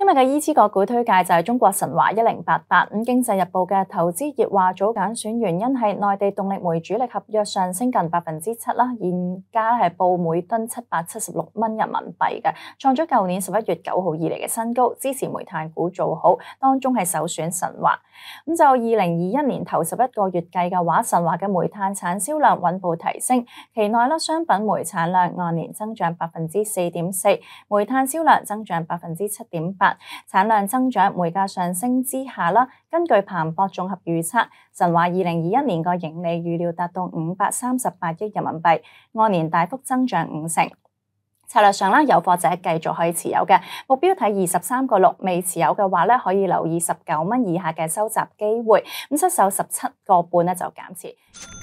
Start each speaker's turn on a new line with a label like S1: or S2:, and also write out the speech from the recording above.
S1: 今日嘅依次个股推介就系中国神华一零八八。咁《经济日报》嘅投资热话早拣选原因系内地动力煤主力合约上升近百分之七啦，现价系报每吨七百七十六蚊人民币嘅，创咗旧年十一月九号以嚟嘅新高，支持煤炭股做好，当中系首选神华。咁就二零二一年头十一个月计嘅话，神华嘅煤炭产销量稳步提升，其内啦商品煤产量按年增长百分之四点四，煤炭销量增长百分之七点八。产量增长、煤价上升之下啦，根据彭博综合预测，神华二零二一年个盈利预料达到五百三十八亿人民币，按年大幅增长五成。策略上啦，有货者继续可以持有嘅，目标睇二十三个六。未持有嘅话咧，可以留意十九蚊以下嘅收集机会。咁失手十七个半咧，就减持。